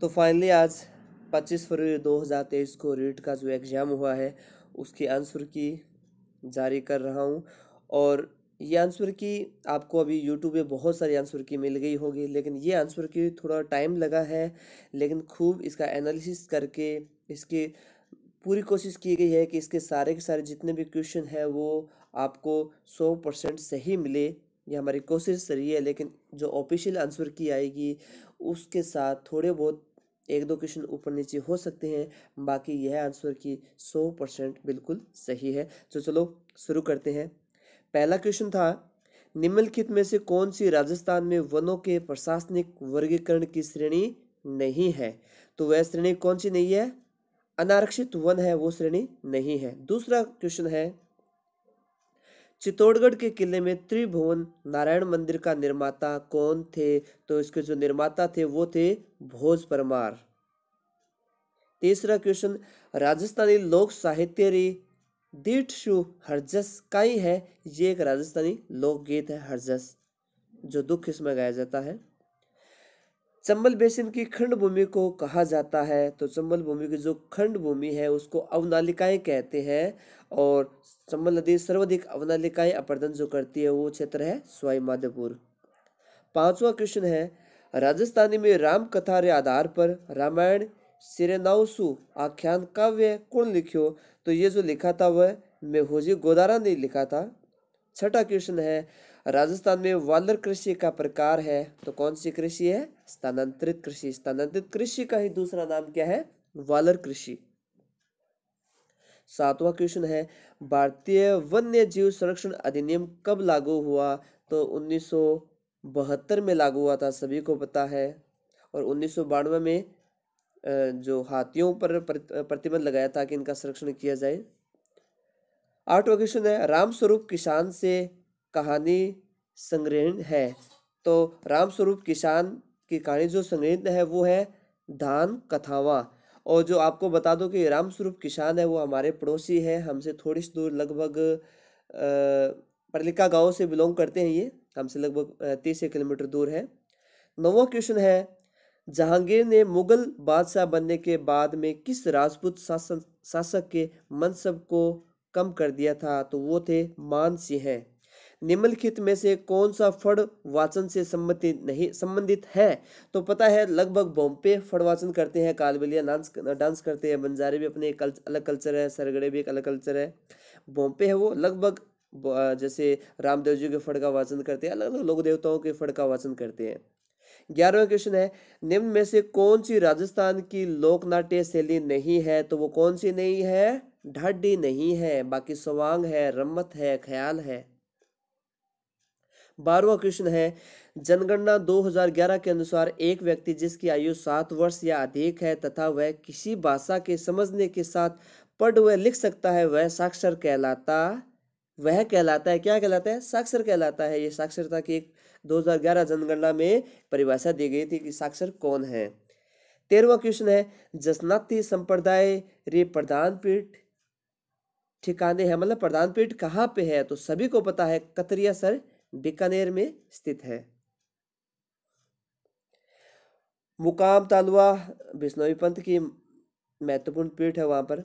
तो फाइनली आज 25 फरवरी 2023 को रीट का जो एग्ज़ाम हुआ है उसके आंसर की जारी कर रहा हूँ और ये आंसर की आपको अभी यूट्यूब पे बहुत सारी आंसर की मिल गई होगी लेकिन ये आंसर की थोड़ा टाइम लगा है लेकिन खूब इसका एनालिसिस करके इसकी पूरी कोशिश की गई है कि इसके सारे के सारे जितने भी क्वेश्चन हैं वो आपको सौ परसेंट सही मिले ये हमारी कोशिश रही है लेकिन जो ऑफिशियल आंसर की आएगी उसके साथ थोड़े बहुत एक दो क्वेश्चन ऊपर नीचे हो सकते हैं बाकी यह आंसर की सौ परसेंट बिल्कुल सही है तो चलो शुरू करते हैं पहला क्वेश्चन था निम्नलिखित में से कौन सी राजस्थान में वनों के प्रशासनिक वर्गीकरण की श्रेणी नहीं है तो वह श्रेणी कौन सी नहीं है अनारक्षित वन है वो श्रेणी नहीं है दूसरा क्वेश्चन है चित्तौड़गढ़ के किले में त्रिभुवन नारायण मंदिर का निर्माता कौन थे तो इसके जो निर्माता थे वो थे भोज परमार तीसरा क्वेश्चन राजस्थानी लोक साहित्य री दीठशु हरजस ही है ये एक राजस्थानी लोकगीत है हरजस जो दुख इसमें गाया जाता है चंबल बेसिन की खंड भूमि को कहा जाता है तो चंबल भूमि की जो खंड भूमि है उसको अवनालिकाएं कहते हैं और चंबल नदी सर्वाधिक अवनालिकाएं अपर्दन जो करती है वो क्षेत्र है स्वाई माधोपुर पांचवा क्वेश्चन है राजस्थानी में राम कथा के आधार पर रामायण सिरेनाउसु आख्यान काव्य कौन लिखियो तो ये जो लिखा था वह मेहोजी गोदारा ने लिखा था छठा क्वेश्चन है राजस्थान में वालर कृषि का प्रकार है तो कौन सी कृषि है स्थानांतरित कृषि स्थानांतरित कृषि का ही दूसरा नाम क्या है वालर कृषि सातवा क्वेश्चन है भारतीय वन्य जीव संरक्षण अधिनियम कब लागू हुआ तो उन्नीस में लागू हुआ था सभी को पता है और उन्नीस में जो हाथियों पर प्रतिबंध लगाया था कि इनका संरक्षण किया जाए आठवां क्वेश्चन है रामस्वरूप किसान से कहानी संग्रहित है तो रामस्वरूप किसान की कहानी जो संग्रहित है वो है धान कथावा और जो आपको बता दो कि रामस्वरूप किसान है वो हमारे पड़ोसी है हमसे थोड़ी सी दूर लगभग परलिका गांव से बिलोंग करते हैं ये हमसे लगभग तीस किलोमीटर दूर है नवा क्वेश्चन है जहांगीर ने मुगल बादशाह बनने के बाद में किस राजपूत शासन शासक के मनसब को कम कर दिया था तो वो थे मान सिंह निम्नलिखित में से कौन सा फड़ वाचन से संबंधित नहीं संबंधित है तो पता है लगभग बॉम्बे फड़ वाचन करते हैं कालबेलिया डांस डांस करते हैं बंजारे भी अपने एक कल्च, अलग कल्चर है सरगड़े भी एक अलग कल्चर है बॉम्बे है वो लगभग जैसे रामदेव जी के फड़ का वाचन करते हैं अलग अलग लोक देवताओं के फड़ का वाचन करते हैं ग्यारहवा क्वेश्चन है निम्न में से कौन सी राजस्थान की लोक नाट्य शैली नहीं है तो वो कौन सी नहीं है ढाडी नहीं है बाकी सवांग है रम्मत है ख्याल है बारहवा क्वेश्चन है जनगणना 2011 के अनुसार एक व्यक्ति जिसकी आयु सात वर्ष या अधिक है तथा वह किसी भाषा के समझने के साथ पढ़ व लिख सकता है वह साक्षर कहलाता वह कहलाता है क्या कहलाता है साक्षर कहलाता है ये साक्षरता की एक 2011 जनगणना में परिभाषा दी गई थी कि साक्षर कौन है तेरहवा क्वेश्चन है जसनाती संप्रदाय रे प्रधान पीठ ठिकाने है मतलब प्रधान पीठ कहाँ पे है तो सभी को पता है कतरिया सर बीकानेर में स्थित है मुकाम तालुआ बिश्नोवी पंथ की महत्वपूर्ण पीठ है वहाँ पर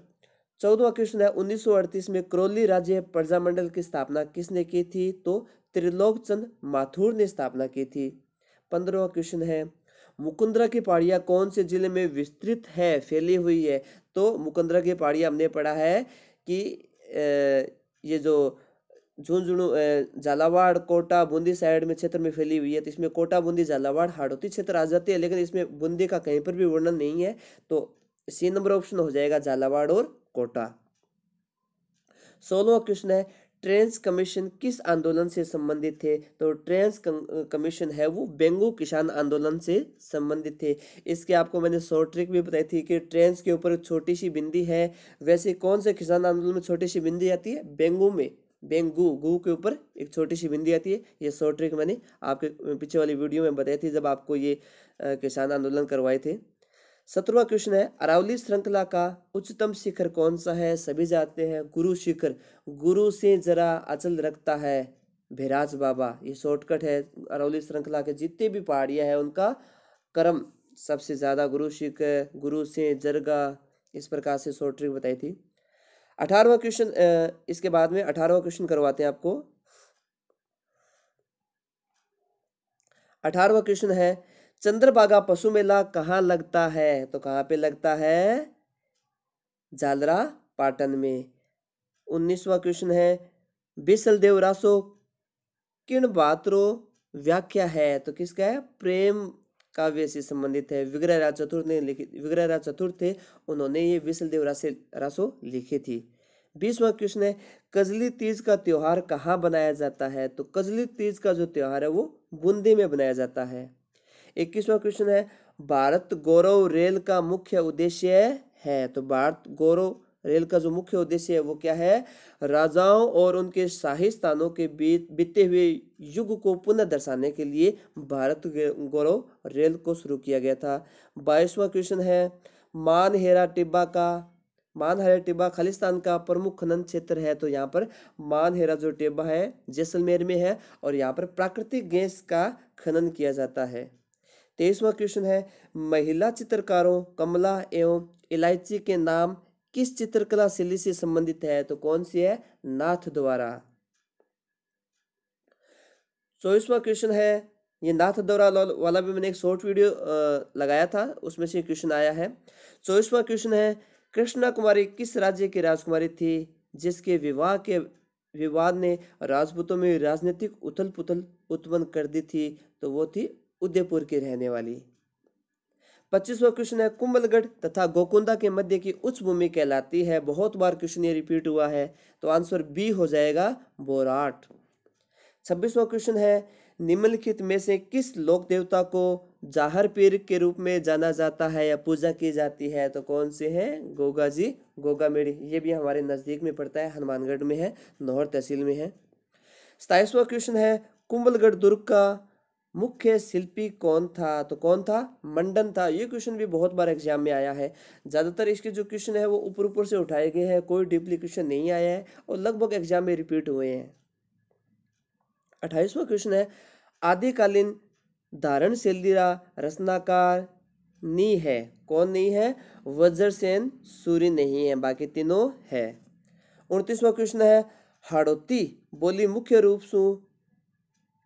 चौदवा क्वेश्चन है 1938 में करौली राज्य प्रजामंडल की स्थापना किसने की थी तो त्रिलोकचंद माथुर ने स्थापना की थी पंद्रहवा क्वेश्चन है मुकुंदरा की पहाड़ियाँ कौन से जिले में विस्तृत है फैली हुई है तो मुकुंदरा की पहाड़ियाँ हमने पढ़ा है कि ये जो झुंझुनू झालावाड़ कोटा बूंदी साइड में क्षेत्र में फैली हुई है तो इसमें कोटा बूंदी झालावाड़ हाड़ोती क्षेत्र आ जाती है लेकिन इसमें बूंदी का कहीं पर भी वर्णन नहीं है तो सी नंबर ऑप्शन हो जाएगा झालावाड़ और कोटा सोलवा क्वेश्चन है ट्रेंस कमीशन किस आंदोलन से संबंधित थे तो ट्रेंस कमीशन है वो बेंगू किसान आंदोलन से संबंधित थे इसके आपको मैंने शॉर्ट ट्रिक भी बताई थी कि ट्रेंस के ऊपर छोटी सी बिंदी है वैसे कौन से किसान आंदोलन में छोटी सी बिंदी आती है बेंगू में बैंक गु गु के ऊपर एक छोटी सी बिंदी आती है ये शॉर्ट ट्रिक मैंने आपके पीछे वाली वीडियो में बताई थी जब आपको ये किसान आंदोलन करवाए थे सत्रवा क्वेश्चन है अरावली श्रृंखला का उच्चतम शिखर कौन सा है सभी जाते हैं गुरु शिखर गुरु से जरा अचल रखता है भैराज बाबा ये शॉर्टकट है अरावली श्रृंखला के जितने भी पहाड़ियाँ हैं उनका कर्म सबसे ज़्यादा गुरु शिखर गुरु से जरगा इस प्रकार से शॉर्ट ट्रिक बताई थी अठारहवा क्वेश्चन इसके बाद में अठारहवा क्वेश्चन करवाते हैं आपको अठारहवा क्वेश्चन है चंद्रभागा पशु मेला कहाँ लगता है तो कहाँ पे लगता है जालरा पाटन में उन्नीसवा क्वेश्चन है बिसल देवरासो किन बात्रो व्याख्या है तो किसका है प्रेम काव्य से संबंधित है विग्रह राज चतुर्थ ने लिखित विग्रह राज चतुर्थ थे उन्होंने ये विश्वदेव राशि रासो लिखी थी बीसवा क्वेश्चन है कजली तीज का त्यौहार कहाँ बनाया जाता है तो कजली तीज का जो त्यौहार है वो बूंदी में बनाया जाता है इक्कीसवा क्वेश्चन है भारत गौरव रेल का मुख्य उद्देश्य है तो भारत गौरव रेल का जो मुख्य उद्देश्य है वो क्या है राजाओं और उनके शाही स्थानों के बीच बीते हुए युग को पुनः दर्शाने के लिए भारत गौरव रेल को शुरू किया गया था बाईसवा क्वेश्चन है मानहेरा टिब्बा का मानहेरा टिब्बा खालिस्तान का प्रमुख खनन क्षेत्र है तो यहाँ पर मानहेरा जो टिब्बा है जैसलमेर में है और यहाँ पर प्राकृतिक गैस का खनन किया जाता है तेईसवा क्वेश्चन है महिला चित्रकारों कमला एवं इलायची के नाम किस चित्रकला शैली से संबंधित है तो कौन सी है नाथ द्वारा चौबीसवा क्वेश्चन है ये नाथ द्वारा वाला भी मैंने एक शॉर्ट वीडियो लगाया था उसमें से क्वेश्चन आया है चौबीसवा क्वेश्चन है कृष्णा कुमारी किस राज्य की राजकुमारी थी जिसके विवाह के विवाद ने राजपूतों में राजनीतिक उथल पुथल उत्पन्न कर दी थी तो वो थी उदयपुर की रहने वाली पच्चीसवा क्वेश्चन है कुंभलगढ़ तथा गोकुंदा के मध्य की उच्च भूमि कहलाती है बहुत बार क्वेश्चन ये रिपीट हुआ है तो आंसर बी हो जाएगा बोराट छब्बीसवा क्वेश्चन है निम्नलिखित में से किस लोक देवता को जाहर पीर के रूप में जाना जाता है या पूजा की जाती है तो कौन से हैं गोगा जी गोगा मेड़ी ये भी हमारे नज़दीक में पड़ता है हनुमानगढ़ में है नौहर तहसील में है सताइसवा क्वेश्चन है कुंभलगढ़ दुर्ग का मुख्य शिल्पी कौन था तो कौन था मंडन था ये क्वेश्चन भी बहुत बार एग्जाम में आया है ज़्यादातर इसके जो क्वेश्चन है वो ऊपर ऊपर से उठाए गए हैं कोई डीपली क्वेश्चन नहीं आया है और लगभग एग्जाम में रिपीट हुए हैं अट्ठाईसवा क्वेश्चन है आदिकालीन धारण शैलीरा रचनाकार नी है कौन नहीं है वज्रसेन सूर्य नहीं है बाकी तीनों है उनतीसवा क्वेश्चन है हाड़ोती बोली मुख्य रूप से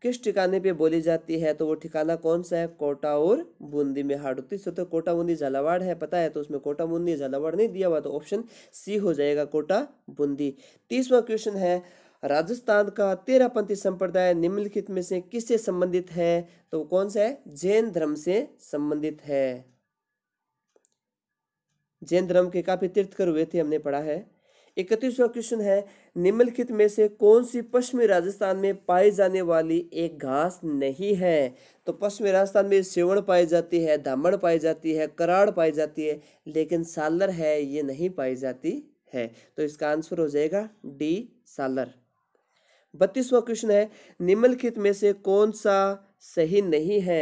किस ठिकाने पे बोली जाती है तो वो ठिकाना कौन सा है कोटा और बूंदी में हार्ड होती तो कोटा बूंदी झालावाड़ है पता है तो उसमें कोटा बूंदी झालावाड़ नहीं दिया हुआ तो ऑप्शन सी हो जाएगा कोटा बूंदी तीसवा क्वेश्चन है राजस्थान का तेरापंथी संप्रदाय निम्नलिखित में से किससे संबंधित है तो कौन सा है जैन धर्म से संबंधित है जैन धर्म के काफी तीर्थकर हुए थे हमने पढ़ा है इकतीसवा क्वेश्चन है निम्नलिखित में से कौन सी पश्चिमी राजस्थान में पाई जाने वाली एक घास नहीं है तो पश्चिमी राजस्थान में सेवण पाई जाती है धामड़ पाई जाती है कराड़ पाई जाती है लेकिन सालर है ये नहीं पाई जाती है तो इसका आंसर हो जाएगा डी सालर बत्तीसवा क्वेश्चन है निम्नलिखित में से कौन सा सही नहीं है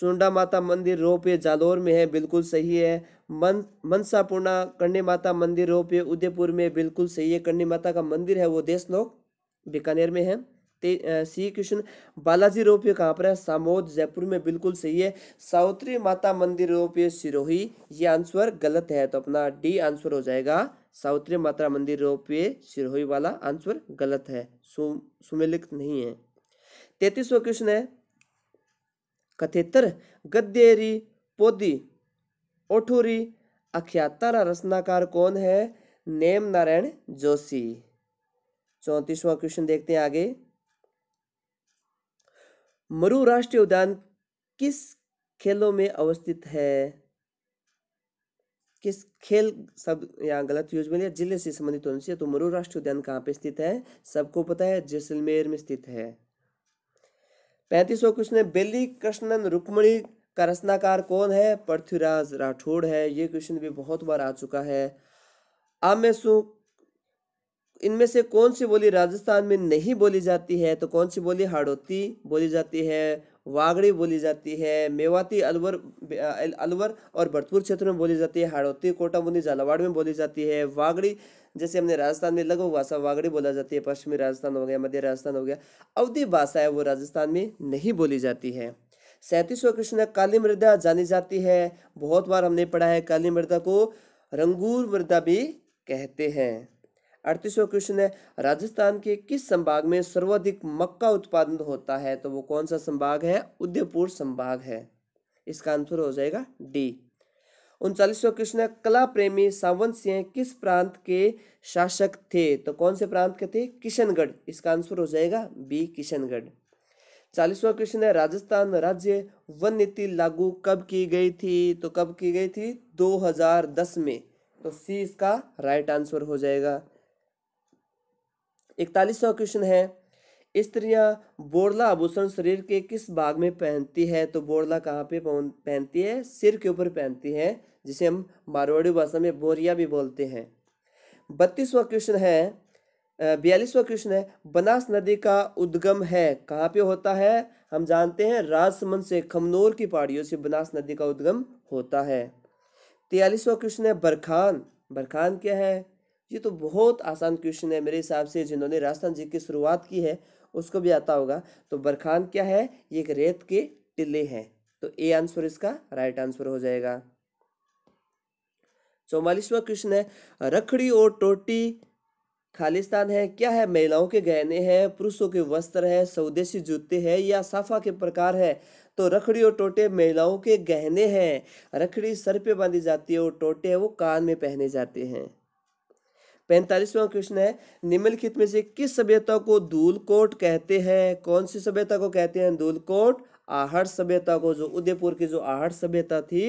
सुंडा माता मंदिर रोपे जालोर में है बिल्कुल सही है मन मनसापूर्णा करणी माता मंदिर रोप उदयपुर में बिल्कुल सही है करणी माता का मंदिर है वो देशनोक बीकानेर में है श्री कृष्ण बालाजी रोपवे कहाँ पर है सामोद जयपुर में बिल्कुल सही है सावित्री माता मंदिर रोपवे सिरोही ये आंसर गलत है तो अपना डी आंसर हो जाएगा सावित्री माता मंदिर रोपवे सिरोही वाला आंसर गलत है सु, सुमिलित नहीं है तैतीसवा क्वेश्चन है कथेतर गद्देरी पोदी ओठूरी अख्यातर रचनाकार कौन है नेम नारायण जोशी चौंतीसवां क्वेश्चन देखते हैं आगे मरु राष्ट्रीय उद्यान किस खेलों में अवस्थित है किस खेल सब यहाँ गलत यूज में लिया जिले से संबंधित होने चाहिए तो मरु राष्ट्रीय उद्यान कहाँ पे स्थित है सबको पता है जैसलमेर में स्थित है पैंतीसवा क्वेश्चन है बेली कृष्णन रुक्मणी का रचनाकार कौन है पृथ्वीराज राठौड़ है ये क्वेश्चन भी बहुत बार आ चुका है अब मैं सु इनमें से कौन सी बोली राजस्थान में नहीं बोली जाती है तो कौन सी बोली हाड़ोती बोली जाती है वागड़ी बोली जाती है मेवाती अलवर अलवर और भरतपुर क्षेत्र में बोली जाती है हाड़ौती कोटा बूंदी झालावाड़ में बोली जाती है वागड़ी जैसे हमने राजस्थान में लघु भाषा वागड़ी बोला जाती है पश्चिमी राजस्थान हो गया मध्य राजस्थान हो गया अवधि भाषा है वो राजस्थान में नहीं बोली जाती है सैंतीसवा क्वेश्चन है काली मृदा जानी जाती है बहुत बार हमने पढ़ा है काली मृदा को रंगूर मृदा भी कहते हैं अड़तीसवा क्वेश्चन है राजस्थान के किस संभाग में सर्वाधिक मक्का उत्पादन होता है तो वो कौन सा संभाग है उदयपुर संभाग है इसका आंसर हो जाएगा डी उनचालीसवा क्वेश्चन है कला प्रेमी सावंत सिंह किस प्रांत के शासक थे तो कौन से प्रांत के थे किशनगढ़ इसका आंसर हो जाएगा बी किशनगढ़ चालीसवा क्वेश्चन है राजस्थान राज्य वन नीति लागू कब की गई थी तो कब की गई थी 2010 में तो सी इसका राइट आंसर हो जाएगा इकतालीसवा क्वेश्चन है स्त्रियां बोरला आभूषण शरीर के किस भाग में पहनती है तो बोरला कहाँ पे पहनती है सिर के ऊपर पहनती है जिसे हम मारवाड़ी भाषा में बोरिया भी बोलते हैं बत्तीसवा क्वेश्चन है बयालीसवा क्वेश्चन है बनास नदी का उद्गम है कहाँ पे होता है हम जानते हैं राजसमंद से खमनोर की पहाड़ियों से बनास नदी का उद्गम होता है तेयालीसवा क्वेश्चन है बरखान बरखान क्या है ये तो बहुत आसान क्वेश्चन है मेरे हिसाब से जिन्होंने राजस्थान जी की शुरुआत की है उसको भी आता होगा तो बरखान क्या है ये एक रेत के टिले हैं तो ए आंसर इसका राइट आंसर हो जाएगा चौवालीसवा क्वेश्चन है रखड़ी और टोटी खालिस्तान है क्या है महिलाओं के गहने हैं पुरुषों के वस्त्र है स्वदेशी जूते हैं या साफा के प्रकार है तो रखड़ी और टोटे महिलाओं के गहने हैं रखड़ी सर पे बांधी जाती है और टोटे वो कान में पहने जाते हैं पैंतालीसवां क्वेश्चन है निम्नलिखित में से किस सभ्यता को धूलकोट कहते हैं कौन सी सभ्यता को कहते हैं धूलकोट आहट सभ्यता को जो उदयपुर की जो आहट सभ्यता थी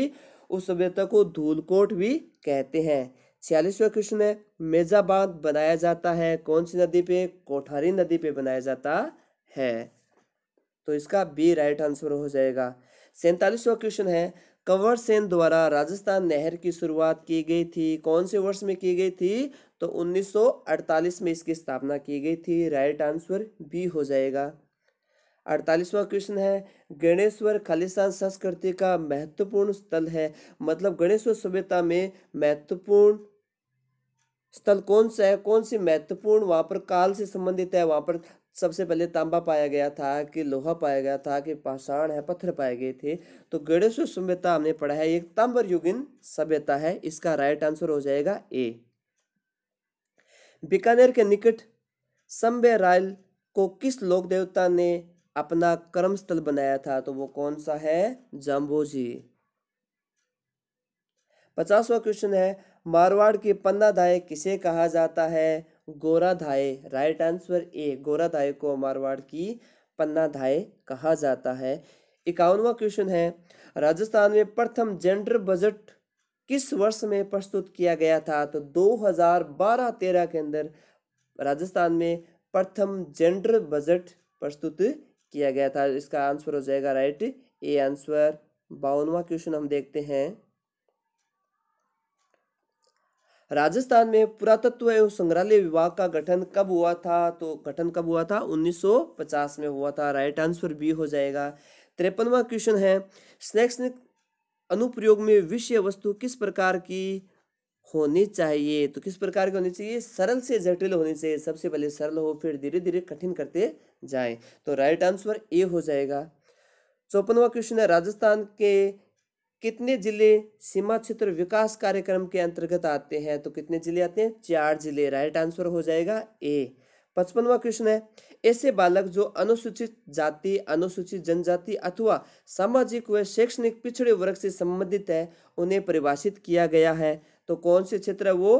उस सभ्यता को धूलकोट भी कहते हैं छियालीसवें क्वेश्चन है मेजा बांध बनाया जाता है कौन सी नदी पे कोठारी नदी पे बनाया जाता है तो इसका बी राइट आंसर हो जाएगा सैंतालीसवा क्वेश्चन है कंवर सेन द्वारा राजस्थान नहर की शुरुआत की गई थी कौन से वर्ष में की गई थी तो 1948 में इसकी स्थापना की गई थी राइट आंसर बी हो जाएगा अड़तालीसवां क्वेश्चन है गणेश्वर खालिस्तान संस्कृति का महत्वपूर्ण स्थल है मतलब गणेश्वर सभ्यता में महत्वपूर्ण स्थल कौन सा है कौन सी महत्वपूर्ण वहाँ पर काल से संबंधित है वहाँ पर सबसे पहले तांबा पाया गया था कि लोहा पाया गया था कि पाषाण है पत्थर पाए गए थे तो गणेश सभ्यता हमने पढ़ा है एक तांबर युगिन सभ्यता है इसका राइट आंसर हो जाएगा ए बीकानेर के निकट संभ्य रायल को किस लोक देवता ने अपना कर्म स्थल बनाया था तो वो कौन सा है जाम्बोजी पचासवा क्वेश्चन है मारवाड़ के पन्ना धाए किसे कहा जाता है गोरा धाय राइट आंसर ए गोरा धाय को मारवाड़ की पन्ना धाए कहा जाता है इक्यावनवा क्वेश्चन है राजस्थान में प्रथम जेंडर बजट किस वर्ष में प्रस्तुत किया गया था तो 2012-13 के अंदर राजस्थान में प्रथम जेंडर बजट प्रस्तुत किया गया था इसका आंसर हो जाएगा राइट ए आंसर बावनवा क्वेश्चन हम देखते हैं राजस्थान में पुरातत्व एवं संग्रहालय विभाग का गठन कब हुआ था तो गठन कब हुआ था 1950 में हुआ था राइट आंसर बी हो जाएगा तिरपनवा क्वेश्चन है शैक्षणिक अनुप्रयोग में विषय वस्तु किस प्रकार की होनी चाहिए तो किस प्रकार की होनी चाहिए सरल से जटिल होनी चाहिए सबसे पहले सरल हो फिर धीरे धीरे कठिन करते जाए तो राइट आंसर ए हो जाएगा चौपनवा क्वेश्चन है राजस्थान के कितने जिले सीमा क्षेत्र विकास कार्यक्रम के अंतर्गत आते हैं तो कितने जिले आते हैं चार जिले राइट आंसर हो जाएगा ए पचपनवा क्वेश्चन है ऐसे बालक जो अनुसूचित जाति अनुसूचित जनजाति अथवा सामाजिक व शैक्षणिक पिछड़े वर्ग से संबंधित है उन्हें परिभाषित किया गया है तो कौन से क्षेत्र वो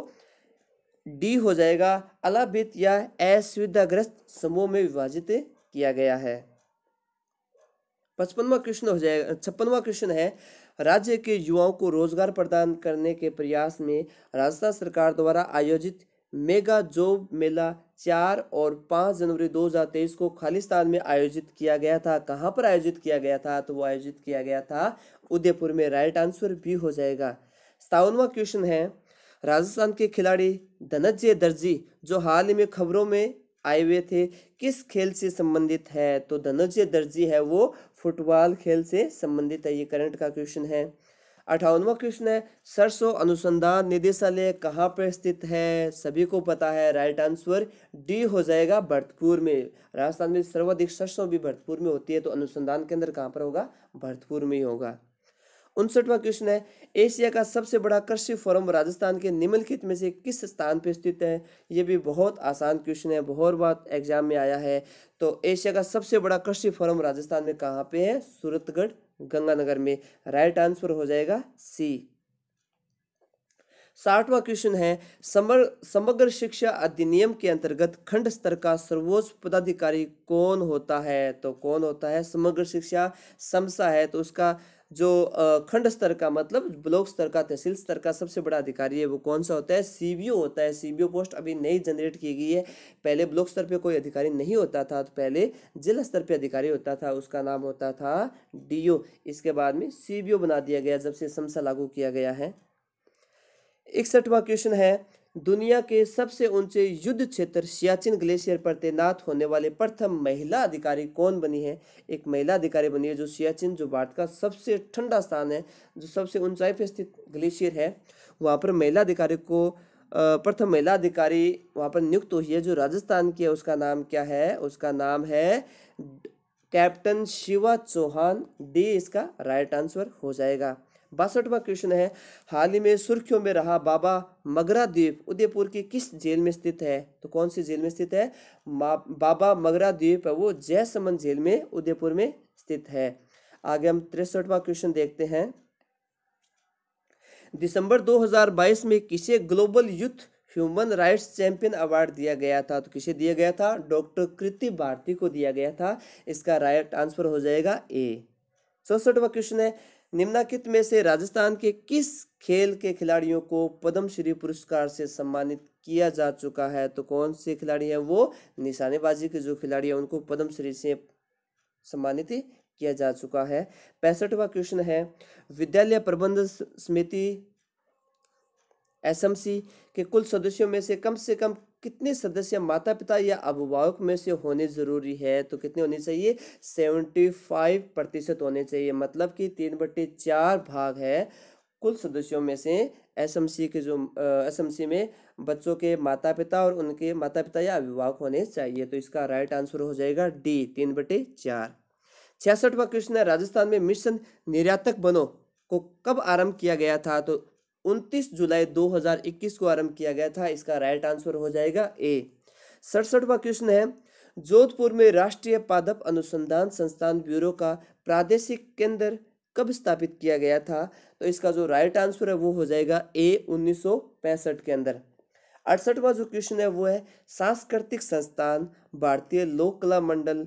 डी हो जाएगा अलाभित या असुविधाग्रस्त समूह में विभाजित किया गया है पचपनवा क्वेश्चन हो जाएगा छप्पनवा क्वेश्चन है राज्य के युवाओं को रोजगार प्रदान करने के प्रयास में राजस्थान सरकार द्वारा आयोजित मेगा जॉब मेला चार और पाँच जनवरी 2023 को खालिस्तान में आयोजित किया गया था कहाँ पर आयोजित किया गया था तो वो आयोजित किया गया था उदयपुर में राइट आंसर भी हो जाएगा सतावनवा क्वेश्चन है राजस्थान के खिलाड़ी धनजय दर्जी जो हाल ही में खबरों में आए हुए थे किस खेल से संबंधित है तो धनजय दर्जी है वो फुटबॉल खेल से संबंधित है ये करंट का क्वेश्चन है अठावनवा क्वेश्चन है सरसों अनुसंधान निदेशालय कहाँ पर स्थित है सभी को पता है राइट आंसर डी हो जाएगा भरतपुर में राजस्थान में सर्वाधिक सरसों भी भरतपुर में होती है तो अनुसंधान केंद्र कहाँ पर होगा भरतपुर में ही होगा उनसठवा क्वेश्चन है एशिया का सबसे बड़ा कृषि फोरम राजस्थान के निम्नलिखित में से किस स्थान पर स्थित है ये भी बहुत आसान क्वेश्चन है बहुत बार एग्जाम में आया है तो एशिया का सबसे बड़ा कृषि फोरम राजस्थान में कहाँ पे है सूरतगढ़ गंगानगर में राइट आंसर हो जाएगा सी साठवा क्वेश्चन है समग्र शिक्षा अधिनियम के अंतर्गत खंड स्तर का सर्वोच्च पदाधिकारी कौन होता है तो कौन होता है समग्र शिक्षा समसा है तो उसका जो खंड स्तर का मतलब ब्लॉक स्तर का तहसील स्तर का सबसे बड़ा अधिकारी है वो कौन सा होता है सीबीओ होता है सीबीओ पोस्ट अभी नई जनरेट की गई है पहले ब्लॉक स्तर पे कोई अधिकारी नहीं होता था तो पहले जिला स्तर पे अधिकारी होता था उसका नाम होता था डीओ इसके बाद में सीबीओ बना दिया गया जब से समसा लागू किया गया है इकसठवा क्वेश्चन है दुनिया के सबसे ऊंचे युद्ध क्षेत्र सियाचिन ग्लेशियर पर तैनात होने वाले प्रथम महिला अधिकारी कौन बनी है एक महिला अधिकारी बनी है जो सियाचिन जो भारत का सबसे ठंडा स्थान है जो सबसे ऊंचाई पर स्थित ग्लेशियर है वहाँ पर महिला अधिकारी को प्रथम महिला अधिकारी वहाँ पर नियुक्त हुई है जो राजस्थान की है उसका नाम क्या है उसका नाम है कैप्टन शिवा चौहान डी इसका राइट आंसर हो जाएगा बासठवा क्वेश्चन है हाल ही में सुर्खियों में रहा बाबा मगरा द्वीप उदयपुर की किस जेल में स्थित है तो कौन सी जेल में स्थित है बाबा मगरा द्वीप है वो जयसमंद जेल में उदयपुर में स्थित है आगे हम तिरसठवा क्वेश्चन देखते हैं दिसंबर 2022 में किसे global youth human rights champion award दिया गया था तो किसे दिया गया था डॉक्टर कृति भारती को दिया गया था इसका राइट आंसर हो जाएगा ए चौसठवा क्वेश्चन है निम्नाकित में से राजस्थान के किस खेल के खिलाड़ियों को पद्मश्री पुरस्कार से सम्मानित किया जा चुका है तो कौन से खिलाड़ी हैं वो निशानेबाजी के जो खिलाड़ी हैं उनको पद्मश्री से सम्मानित किया जा चुका है पैंसठवा क्वेश्चन है विद्यालय प्रबंध समिति एसएमसी के कुल सदस्यों में से कम से कम कितने सदस्य माता पिता या अभिभावक में से होने ज़रूरी है तो कितने होने चाहिए सेवेंटी फाइव प्रतिशत होने चाहिए मतलब कि तीन बट्टे चार भाग है कुल सदस्यों में से एसएमसी के जो एसएमसी में बच्चों के माता पिता और उनके माता पिता या अभिभावक होने चाहिए तो इसका राइट आंसर हो जाएगा डी तीन बटे चार छियासठवा क्वेश्चन है राजस्थान में मिशन निर्यातक बनो को कब आरंभ किया गया था तो उनतीस जुलाई 2021 को आरंभ किया गया था इसका राइट आंसर हो जाएगा ए सड़सठवा क्वेश्चन है जोधपुर में राष्ट्रीय पादप अनुसंधान संस्थान ब्यूरो का प्रादेशिक केंद्र कब स्थापित किया गया था तो इसका जो राइट आंसर है वो हो जाएगा ए उन्नीस के अंदर अड़सठवा जो क्वेश्चन है वो है सांस्कृतिक संस्थान भारतीय लोक कला मंडल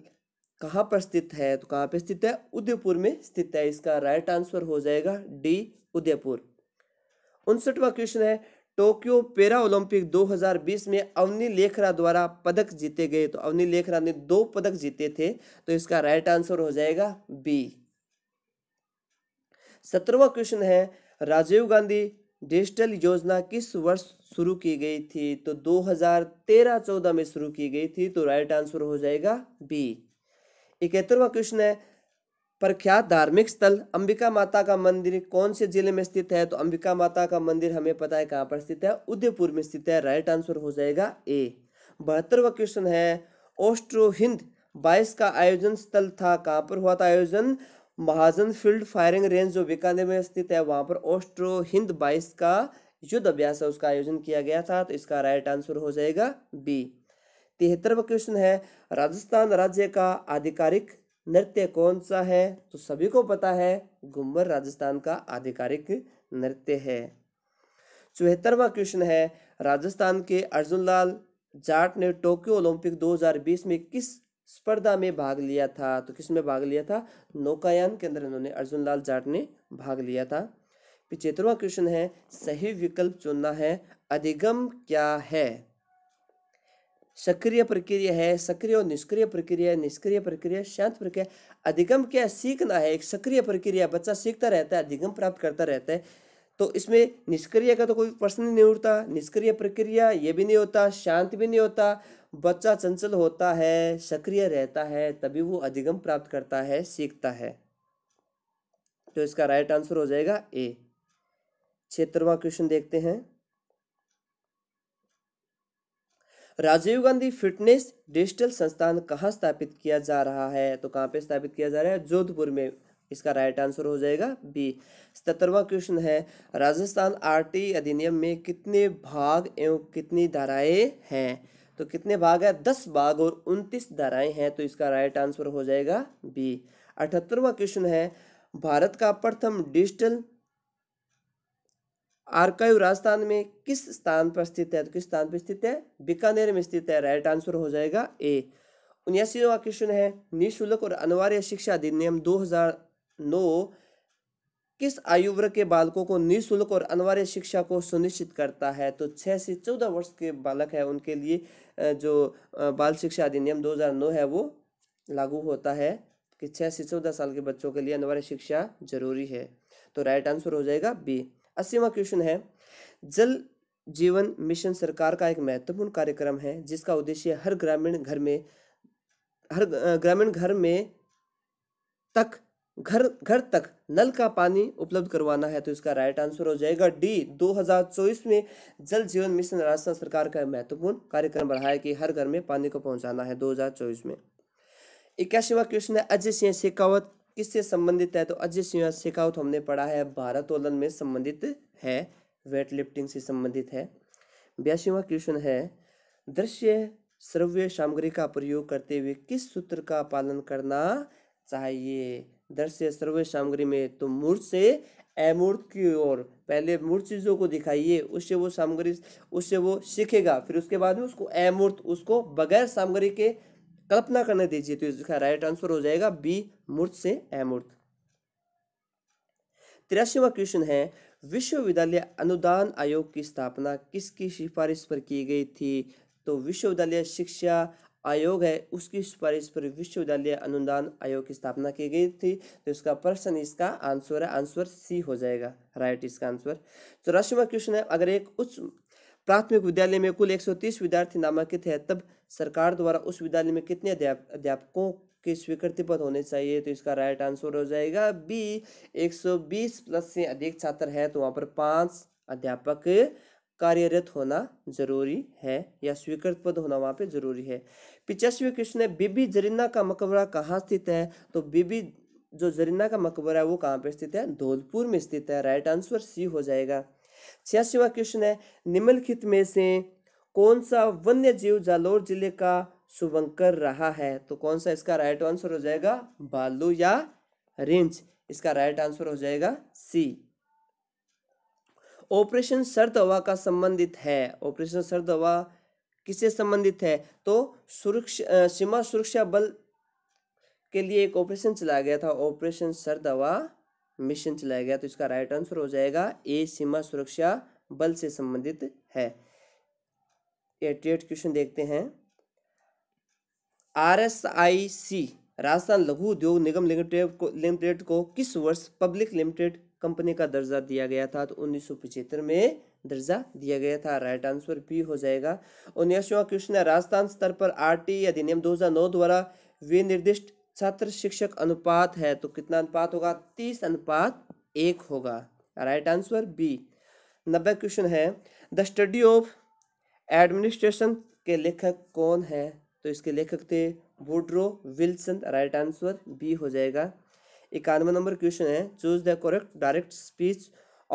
कहाँ पर स्थित है तो कहाँ पर स्थित है उदयपुर में स्थित है इसका राइट आंसर हो जाएगा डी उदयपुर उनसठवा क्वेश्चन है टोक्यो पेरा ओलंपिक 2020 में अवनी लेखरा द्वारा पदक जीते गए तो अवनी लेखरा ने दो पदक जीते थे तो इसका राइट आंसर हो जाएगा बी सत्रहवा क्वेश्चन है राजीव गांधी डिजिटल योजना किस वर्ष शुरू की गई थी तो 2013-14 में शुरू की गई थी तो राइट आंसर हो जाएगा बी इकहत्तरवा क्वेश्चन है प्रख्यात धार्मिक स्थल अंबिका माता का मंदिर कौन से जिले में स्थित है तो अंबिका माता का मंदिर हमें पता है कहाँ पर स्थित है उदयपुर में स्थित है राइट आंसर हो जाएगा ए बहत्तरवा क्वेश्चन है ऑस्ट्रो हिंद बाईस का आयोजन स्थल था कहाँ पर हुआ था आयोजन महाजन फील्ड फायरिंग रेंज जो बीकानेर में स्थित है वहाँ पर ऑस्ट्रो हिंद बाईस का युद्ध अभ्यास है उसका आयोजन किया गया था तो इसका राइट आंसर हो जाएगा बी तिहत्तरवा क्वेश्चन है राजस्थान राज्य का आधिकारिक नृत्य कौन सा है तो सभी को पता है घूमर राजस्थान का आधिकारिक नृत्य है चौहत्तरवा क्वेश्चन है राजस्थान के अर्जुन लाल जाट ने टोक्यो ओलंपिक 2020 में किस स्पर्धा में भाग लिया था तो किस में भाग लिया था नौकायान के अंदर इन्होंने अर्जुन लाल जाट ने भाग लिया था पिछहत्तरवा क्वेश्चन है सही विकल्प चुनना है अधिगम क्या है सक्रिय प्रक्रिया है सक्रिय और निष्क्रिय प्रक्रिया निष्क्रिय प्रक्रिया शांत प्रक्रिया अधिगम क्या सीखना है एक सक्रिय प्रक्रिया बच्चा सीखता रहता है अधिगम प्राप्त करता रहता है तो इसमें निष्क्रिय का तो कोई प्रश्न नहीं उठता निष्क्रिय प्रक्रिया ये भी नहीं होता शांत भी नहीं होता बच्चा चंचल होता है सक्रिय रहता है तभी वो अधिगम प्राप्त करता है सीखता है तो इसका राइट आंसर हो जाएगा ए क्षेत्रवा क्वेश्चन देखते हैं राजीव गांधी फिटनेस डिजिटल संस्थान कहाँ स्थापित किया जा रहा है तो कहाँ पे स्थापित किया जा रहा है जोधपुर में इसका राइट आंसर हो जाएगा बी सतरवा क्वेश्चन है राजस्थान आरटी अधिनियम में कितने भाग एवं कितनी धाराएं हैं तो कितने भाग है दस भाग और उनतीस धाराएं हैं तो इसका राइट आंसर हो जाएगा बी अठहत्तरवा क्वेश्चन है भारत का प्रथम डिजिटल आर्काइव राजस्थान में किस स्थान पर स्थित है तो किस स्थान पर स्थित है बीकानेर में स्थित है राइट आंसर हो जाएगा ए उन्यासीवा क्वेश्चन है निःशुल्क और अनिवार्य शिक्षा अधिनियम 2009 किस आयु वर्ग के बालकों को निःशुल्क और अनिवार्य शिक्षा को सुनिश्चित करता है तो छः से चौदह वर्ष के बालक है उनके लिए जो बाल शिक्षा अधिनियम 2009 है वो लागू होता है कि छः से चौदह साल के बच्चों के लिए अनिवार्य शिक्षा जरूरी है तो राइट आंसर हो जाएगा बी अस्सीवा क्वेश्चन है जल जीवन मिशन सरकार का एक महत्वपूर्ण कार्यक्रम है जिसका उद्देश्य हर ग्रामीण घर में हर ग्रामीण घर में तक घर घर तक नल का पानी उपलब्ध करवाना है तो इसका राइट आंसर हो जाएगा डी 2024 में जल जीवन मिशन राजस्थान सरकार का महत्वपूर्ण कार्यक्रम रहा है कि हर घर में पानी को पहुंचाना है 2024 में इक्यासीवा क्वेश्चन है अजय सिंह शेखावत किससे संबंधित है तो अजय सिंह शेखावत हमने पढ़ा है भारत्तोलन में संबंधित है वेट लिफ्टिंग से संबंधित है बयासीवा क्वेश्चन है दृश्य श्रव्य सामग्री का प्रयोग करते हुए किस सूत्र का पालन करना चाहिए दृश्य श्रव्य सामग्री में तो मूर्त से अमूर्त की ओर पहले मूर्त चीज़ों को दिखाइए उससे वो सामग्री उससे वो सीखेगा फिर उसके बाद में उसको अमूर्त उसको बगैर सामग्री के कल्पना करने दीजिए तो इसका राइट आंसर हो जाएगा बी मूर्त से अमूर्त तिरासीवा क्वेश्चन है विश्वविद्यालय अनुदान आयोग की स्थापना किसकी सिफारिश पर की गई थी तो विश्वविद्यालय शिक्षा आयोग है उसकी सिफारिश पर विश्वविद्यालय अनुदान आयोग की स्थापना की गई थी तो इसका प्रश्न इसका आंसर है आंसर सी हो जाएगा राइट इसका आंसर चौरासीवा क्वेश्चन है अगर एक उच्च प्राथमिक विद्यालय में कुल 130 विद्यार्थी नामांकित है तब सरकार द्वारा उस विद्यालय में कितने अध्यापकों के स्वीकृति पद होने चाहिए तो इसका राइट आंसर हो जाएगा बी 120 प्लस से अधिक छात्र है तो वहाँ पर पाँच अध्यापक कार्यरत होना जरूरी है या स्वीकृत पद होना वहाँ पे जरूरी है पिचासवी है बीबी जरीना का मकबरा कहाँ स्थित है तो बीबी जो जरीना का मकबरा है वो कहाँ पे स्थित है धौलपुर में स्थित है राइट आंसर सी हो जाएगा छियासीवा क्वेश्चन है निम्नलिखित में से कौन सा वन्य जीव जालोर जिले का शुभंकर रहा है तो कौन सा इसका राइट आंसर हो जाएगा बालू या रिंच इसका राइट आंसर हो जाएगा सी ऑपरेशन सर्द हवा का संबंधित है ऑपरेशन सर्द हवा किससे संबंधित है तो सुरक्षा सीमा सुरक्षा बल के लिए एक ऑपरेशन चलाया गया था ऑपरेशन सर्द हवा मिशन चलाया गया तो इसका राइट आंसर हो जाएगा ए सीमा सुरक्षा बल से संबंधित है एट्रेट क्वेश्चन देखते हैं R S I C Rajasthan लघु उद्योग निगम लिमिटेड को लिमिटेड को किस वर्ष पब्लिक लिमिटेड कंपनी का दर्जा दिया गया था तो उन्नीस में दर्जा दिया गया था राइट आंसर बी हो जाएगा उन्नीसवा क्वेश्चन है राजस्थान स्तर पर आरटी अधिनियम 2009 द्वारा विनिर्दिष्ट छात्र शिक्षक अनुपात है तो कितना अनुपात होगा तीस अनुपात एक होगा राइट आंसर बी नब्बे क्वेश्चन है द स्टडी ऑफ एडमिनिस्ट्रेशन के लेखक कौन है तो इसके लेखक थे Woodrow Wilson right answer B हो जाएगा इक्यानवे नंबर क्वेश्चन है choose the correct direct speech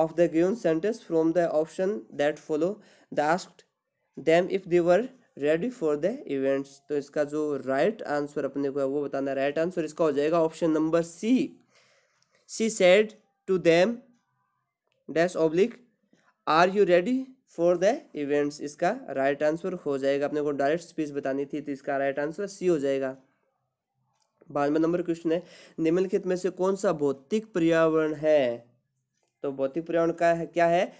of the given sentence from the option that follow the asked them if they were ready for the events तो इसका जो right right answer अपने को है वो बताना है राइट right आंसर इसका हो जाएगा option number C C said to them dash oblique are you ready for the events इसका राइट right आंसर हो जाएगा अपने को डायरेक्ट स्पीच बतानी थी तो इसका राइट आंसर सी हो जाएगा बानवे नंबर क्वेश्चन है निम्नलिखित में से कौन सा भौतिक पर्यावरण है तो भौतिक पर्यावरण का है क्या है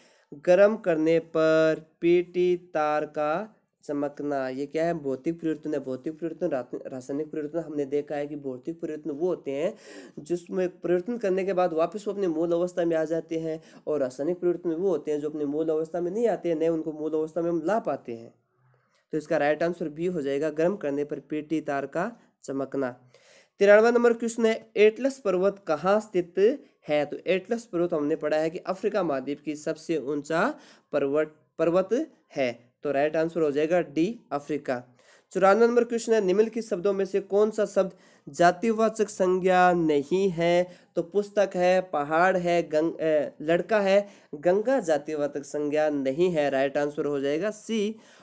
गर्म करने पर पीटी तार का चमकना ये क्या है भौतिक परिवर्तन है भौतिक परिवर्तन रासायनिक परिवर्तन हमने देखा है कि भौतिक परिवर्तन वो होते हैं जिसमें परिवर्तन करने के बाद वापस वो अपने मूल अवस्था में आ जाते हैं और रासायनिक परिवर्तन वो होते हैं जो अपने मूल अवस्था में नहीं आते हैं नए उनको मूल अवस्था में हम ला पाते हैं तो इसका राइट आंसर बी हो जाएगा गर्म करने पर पेटी तार का चमकना तिरानवे नंबर क्वेश्चन है एटलस पर्वत कहाँ स्थित है तो एटलस पर्वत हमने पढ़ा है कि अफ्रीका महाद्वीप की सबसे ऊंचा पर्वत पर्वत है तो राइट आंसर हो जाएगा डी अफ्रीका चौरानवे नंबर क्वेश्चन है निम्नलिखित शब्दों में से कौन सा शब्द जातिवाचक संज्ञा नहीं है तो पुस्तक है पहाड़ है गंग ए, लड़का है गंगा जातिवाचक संज्ञा नहीं है राइट आंसर हो जाएगा सी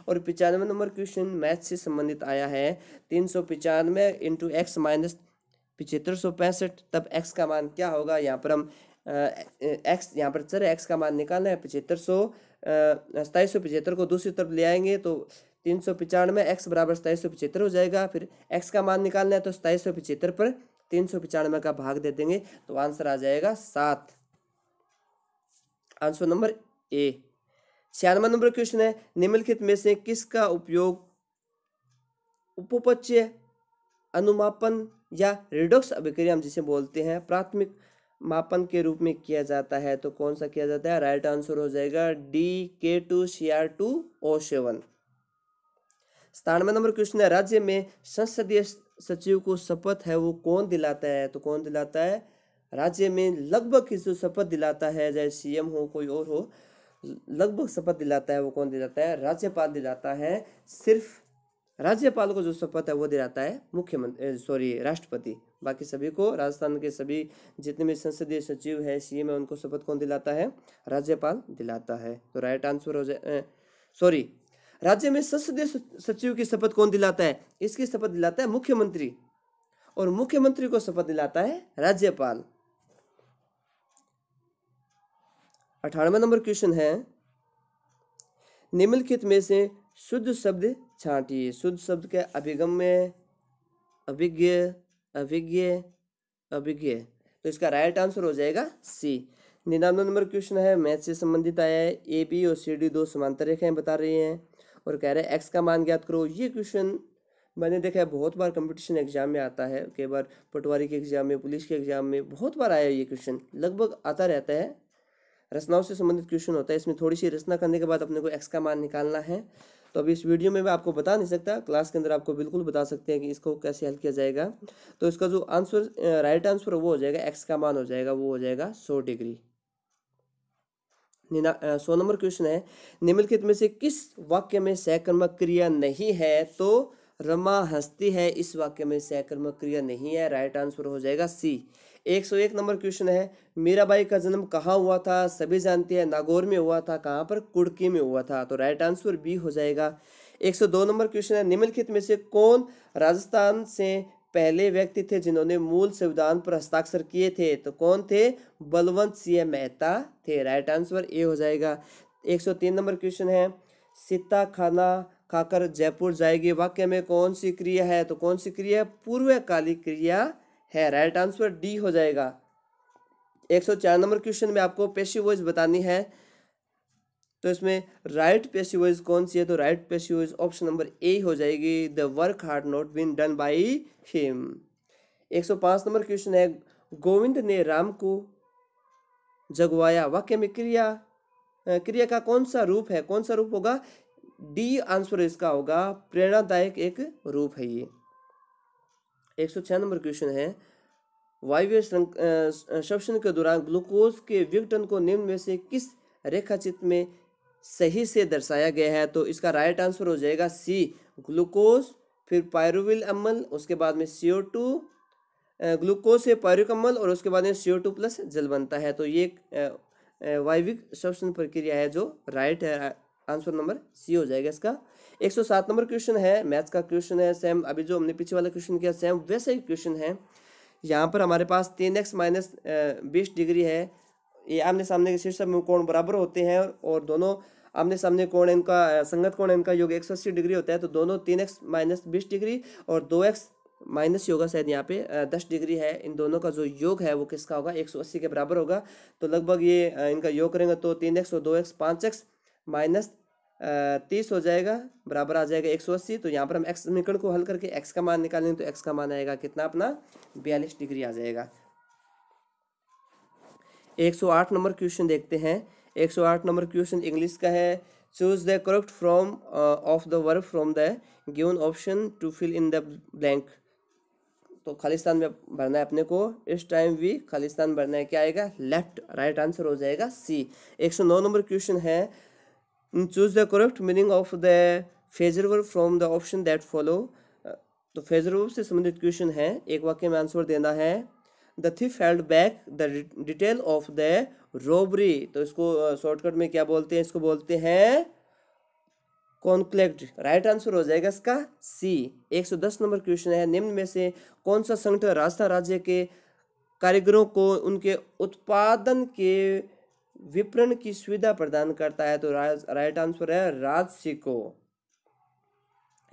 और पिचानवे नंबर क्वेश्चन मैथ से संबंधित आया है तीन सौ पिचानवे इंटू एक्स माइनस पिछहत्तर सौ पैंसठ तब एक्स का मान क्या होगा यहाँ पर हम एक्स यहाँ पर चर एक्स का मान निकालना है पिछहत्तर सौ सताईस सौ को दूसरी तरफ ले आएंगे तो तीन सौ पचानवे एक्स बराबर सताईस सौ पचहत्तर हो जाएगा फिर एक्स का मान निकालना है तो सताईस सौ पचहत्तर पर तीन सौ पचानवे का भाग दे देंगे तो आंसर आ जाएगा सात आंसर नंबर ए छियानवे नंबर क्वेश्चन है निम्नलिखित में से किसका उपयोग उपोपच्य अनुमापन या रिडोक्स अभिक्रिया हम जिसे बोलते हैं प्राथमिक मापन के रूप में किया जाता है तो कौन सा किया जाता है राइट आंसर हो जाएगा D K two C R two O seven सतानवे नंबर क्वेश्चन है राज्य में संसदीय सचिव को शपथ है वो कौन दिलाता है तो कौन दिलाता है राज्य में लगभग जो शपथ दिलाता है चाहे सीएम हो कोई और हो लगभग शपथ दिलाता है वो कौन दिलाता है राज्यपाल दिलाता है सिर्फ राज्यपाल को जो शपथ है वो दिलाता है मुख्यमंत्री सॉरी राष्ट्रपति बाकी सभी को राजस्थान के सभी जितने भी संसदीय सचिव हैं सीएम है उनको शपथ कौन दिलाता है राज्यपाल दिलाता है तो राइट आंसर हो जाए सॉरी राज्य में संसदीय सचिव की शपथ कौन दिलाता है इसकी शपथ दिलाता है मुख्यमंत्री और मुख्यमंत्री को शपथ दिलाता है राज्यपाल अठारहवा नंबर क्वेश्चन है निम्नलिखित में से शुद्ध शब्द छाटिए शुद्ध शब्द के अभिगम में अभिज्ञ अभिज्ञ अभिज्ञ तो इसका राइट आंसर हो जाएगा सी निन्यानवे नंबर क्वेश्चन है मैथ से संबंधित आया है ए बी और सी डी दो समांतर रेखाएं बता रही हैं और कह रहे हैं एक्स का मान ज्ञात करो ये क्वेश्चन मैंने देखा है बहुत बार कंपटीशन एग्जाम में आता है कई बार पटवारी के एग्जाम में पुलिस के एग्जाम में बहुत बार आया ये क्वेश्चन लगभग आता रहता है रचनाओं से संबंधित क्वेश्चन होता है इसमें थोड़ी सी रचना करने के बाद अपने को एक्स का मान निकालना है तो अभी इस वीडियो में मैं आपको बता नहीं सकता क्लास के अंदर आपको बिल्कुल बता सकते हैं कि इसको कैसे हल किया जाएगा तो इसका जो आंसर राइट आंसर वो हो जाएगा एक्स का मान हो जाएगा वो हो जाएगा सौ डिग्री सौ नंबर क्वेश्चन है निम्नलिखित में से किस वाक्य में सहकर्मक क्रिया नहीं है तो रमा हस्ती है इस वाक्य में सहकर्मक क्रिया नहीं है राइट आंसर हो जाएगा सी एक सौ एक नंबर क्वेश्चन है मीराबाई का जन्म कहाँ हुआ था सभी जानते हैं नागौर में हुआ था कहाँ पर कुड़की में हुआ था तो राइट आंसर बी हो जाएगा एक सौ दो नंबर क्वेश्चन है निम्नलिखित में से कौन राजस्थान से पहले व्यक्ति थे जिन्होंने मूल संविधान पर हस्ताक्षर किए थे तो कौन थे बलवंत सिंह मेहता थे राइट आंसर ए हो जाएगा एक सौ तीन नंबर क्वेश्चन है सीता खाना खाकर जयपुर जाएगी वाक्य में कौन सी क्रिया है तो कौन सी क्रिया है पूर्वकालिक क्रिया है राइट आंसर डी हो जाएगा एक सौ चार नंबर क्वेश्चन में आपको पेशी वॉइस बतानी है तो इसमें राइट पेशी वॉइस कौन सी है तो राइट पेशी वॉइस ऑप्शन नंबर ए हो जाएगी the work hard not been done by him एक सौ पाँच नंबर क्वेश्चन है गोविंद ने राम को जगवाया वाक्य में क्रिया क्रिया का कौन सा रूप है कौन सा रूप होगा डी आंसर इसका होगा प्रेरणादायक एक रूप है ये एक सौ छः नंबर क्वेश्चन है वायव्य श्वसन के दौरान ग्लूकोज के विघटन को निम्न में से किस रेखाचित्र में सही से दर्शाया गया है तो इसका राइट आंसर हो जाएगा सी ग्लूकोज फिर पायरुविल अम्ल उसके बाद में सी टू ग्लूकोज से पायरुक अम्ल और उसके बाद में सी टू प्लस जल बनता है तो ये वायविक श्वसन प्रक्रिया है जो राइट है आंसर नंबर सी हो जाएगा इसका 107 नंबर क्वेश्चन है मैथ्स का क्वेश्चन है सेम अभी जो हमने पीछे वाला क्वेश्चन किया सेम वैसा ही क्वेश्चन है यहाँ पर हमारे पास तीन एक्स माइनस बीस डिग्री है ये आमने सामने के शीर्ष में कोण बराबर होते हैं और दोनों आमने सामने कोण इनका संगत कोण इनका योग एक सौ अस्सी डिग्री होता है तो दोनों तीन एक्स माइनस बीस डिग्री और दो एक्स माइनस योगा शायद यहाँ पे दस डिग्री है इन दोनों का जो योग है वो किसका होगा एक सौ अस्सी के बराबर होगा तो लगभग ये इनका योग करेंगे तो तीन एक्स और दो एक्स पाँच एक्स माइनस तीस हो जाएगा बराबर आ जाएगा एक सौ अस्सी तो यहाँ पर हम एक्स समीकरण को हल करके एक्स का मान निकालेंगे तो एक्स का मान आएगा कितना अपना बयालीस डिग्री आ जाएगा एक सौ आठ नंबर क्वेश्चन देखते हैं एक सौ आठ नंबर क्वेश्चन इंग्लिश का है choose the correct from of the verb from the given option to fill in the blank तो खालिस्तान में भरना है अपने को इस टाइम भी खालिस्तान भरना है क्या आएगा लेफ्ट राइट आंसर हो जाएगा सी एक सौ नौ नंबर क्वेश्चन है choose the correct meaning of the phrasal verb from the option that follow तो फेजर वर्ब से संबंधित क्वेश्चन है एक वाक्य में आंसर देना है the thief held back the detail of the robbery तो इसको शॉर्टकट uh, में क्या बोलते हैं इसको बोलते हैं कॉन्क्लेक्ट राइट आंसर हो जाएगा इसका सी 110 नंबर क्वेश्चन है निम्न में से कौन सा संगठन राजस्थान राज्य के कारीगरों को उनके उत्पादन के विपणन की सुविधा प्रदान करता है तो राइट आंसर है राजसिको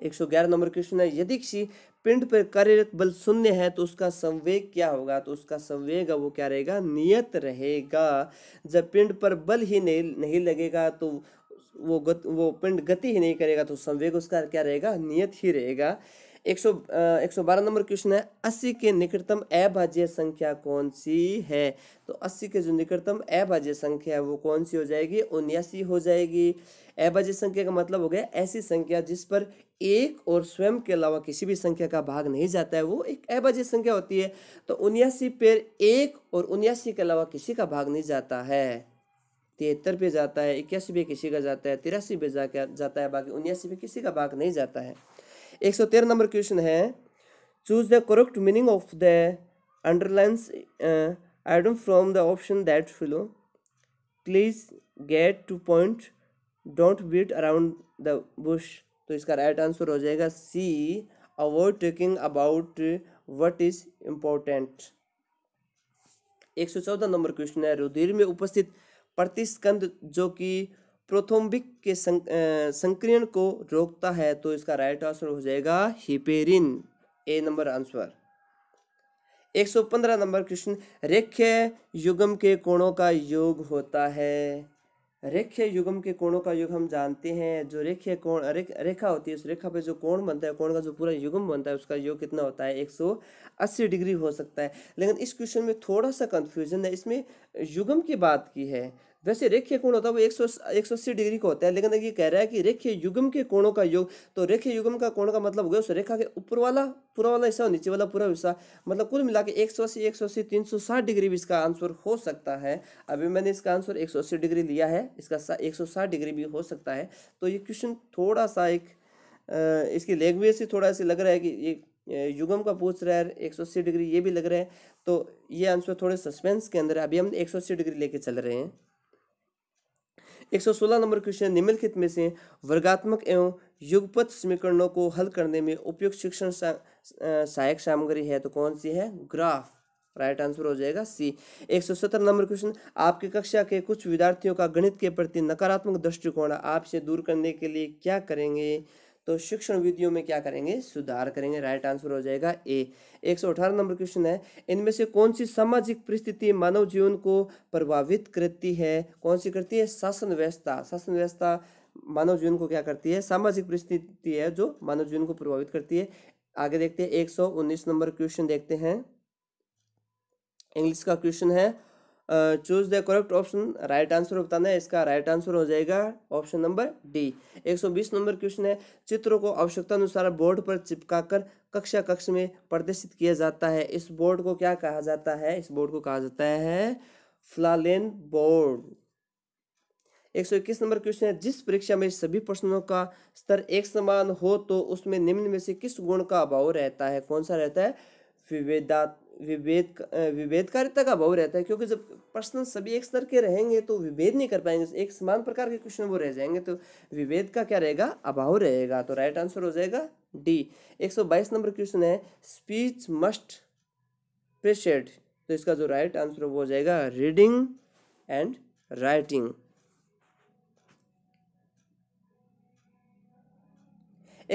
एक सौ ग्यारह नंबर क्वेश्चन है यदि किसी पिंड पर कार्यरत बल शून्य है तो उसका संवेग क्या होगा तो उसका संवेग वो क्या रहेगा नियत रहेगा जब पिंड पर बल ही नहीं नहीं लगेगा तो वो गत, वो पिंड गति ही नहीं करेगा तो संवेग उसका क्या रहेगा नियत ही रहेगा एक सौ एक सौ बारह नंबर क्वेश्चन है अस्सी के निकटतम अभाज्य संख्या कौन सी है तो अस्सी के जो निकटतम अभाज्य संख्या है वो कौन सी हो जाएगी उन्यासी हो जाएगी अभाज्य संख्या का मतलब हो गया ऐसी संख्या जिस पर एक और स्वयं के अलावा किसी भी संख्या का भाग नहीं जाता है वो एक अभाज्य संख्या होती है तो उन्यासी पे एक और उन्यासी के अलावा किसी का भाग नहीं जाता है तिहत्तर पे जाता है इक्यासी पे किसी का जाता है तिरासी पे जाता है बाकी उन्यासी पे किसी का भाग नहीं जाता है एक सौ तेरह नंबर क्वेश्चन है choose the correct meaning of the underlines item from the option that follow please get to point don't beat around the bush तो इसका राइट आंसर हो जाएगा C avoid talking about what is important एक सौ चौदह number question है रुधिर में उपस्थित प्रतिस्कंद जो कि प्रोथोम्बिक के संक्रियण को रोकता है तो इसका राइट आंसर हो जाएगा हिपेरिन A number answer 115 number question रेख्य युगम के कोणों का योग होता है रेख्य युगम के कोणों का युग हम जानते हैं जो रेख्य कोण रेखा होती है उस रेखा पे जो कोण बनता है कोण का जो पूरा युगम बनता है उसका योग कितना होता है 180 डिग्री हो सकता है लेकिन इस क्वेश्चन में थोड़ा सा कंफ्यूजन है इसमें युगम की बात की है वैसे रेख्य कोण होता है वो एक सौ एक सौ अस्सी डिग्री का होता है लेकिन ये कह रहा है कि रेख्य युगम के कोणों का योग तो रेख्य युगम का कोण का मतलब हो गया उस रेखा के ऊपर वाला पूरा वाला हिस्सा और नीचे वाला पूरा हिस्सा मतलब कुल मिला के एक सौ अस्सी एक सौ अस्सी तीन सौ साठ डिग्री भी इसका आंसर हो सकता है अभी मैंने इसका आंसर एक सौ अस्सी डिग्री लिया है इसका एक सौ साठ डिग्री भी हो सकता है तो ये क्वेश्चन थोड़ा सा एक इसकी लैंग्वेज से थोड़ा ऐसे लग रहा है कि ये युगम का पूछ रहा है एक सौ अस्सी डिग्री ये भी लग रहा है तो ये आंसर थोड़े सस्पेंस के अंदर है अभी हम एक सौ अस्सी डिग्री लेके चल रहे हैं 116 नंबर क्वेश्चन निम्नलिखित में से वर्गात्मक एवं युगपथ समीकरणों को हल करने में उपयुक्त शिक्षण सहायक सामग्री है तो कौन सी है ग्राफ राइट आंसर हो जाएगा सी एक सौ सत्तर नंबर क्वेश्चन आपकी कक्षा के कुछ विद्यार्थियों का गणित के प्रति नकारात्मक दृष्टिकोण आपसे दूर करने के लिए क्या करेंगे तो शिक्षण विधियों में क्या करेंगे सुधार करेंगे राइट आंसर हो जाएगा ए एक सौ अठारह नंबर क्वेश्चन है इनमें से कौन सी सामाजिक परिस्थिति मानव जीवन को प्रभावित करती है कौन सी करती है शासन व्यवस्था शासन व्यवस्था मानव जीवन को क्या करती है सामाजिक परिस्थिति है जो मानव जीवन को प्रभावित करती है आगे देखते हैं एक सौ उन्नीस नंबर क्वेश्चन देखते हैं इंग्लिश का क्वेश्चन है choose the correct option right answer बताना है इसका राइट आंसर हो जाएगा option number D 120 number question है चित्रों को आवश्यकता अनुसार बोर्ड पर चिपकाकर कक्षा कक्ष में प्रदर्शित किया जाता है इस बोर्ड को क्या कहा जाता है इस बोर्ड को कहा जाता है फ्लालेन बोर्ड एक सौ इक्कीस नंबर क्वेश्चन है जिस परीक्षा में सभी प्रश्नों का स्तर एक समान हो तो उसमें निम्न में से किस गुण का अभाव रहता है कौन सा रहता है विवेदात विभेद विभेदकारिता का भाव रहता है क्योंकि जब पर्सनल सभी एक स्तर के रहेंगे तो विभेद नहीं कर पाएंगे एक समान प्रकार के क्वेश्चन वो रह जाएंगे तो विभेद का क्या रहेगा अभाव रहेगा तो राइट आंसर हो जाएगा डी एक सौ बाईस नंबर क्वेश्चन है स्पीच मस्ट प्रेशेड तो इसका जो राइट आंसर वो हो जाएगा reading and writing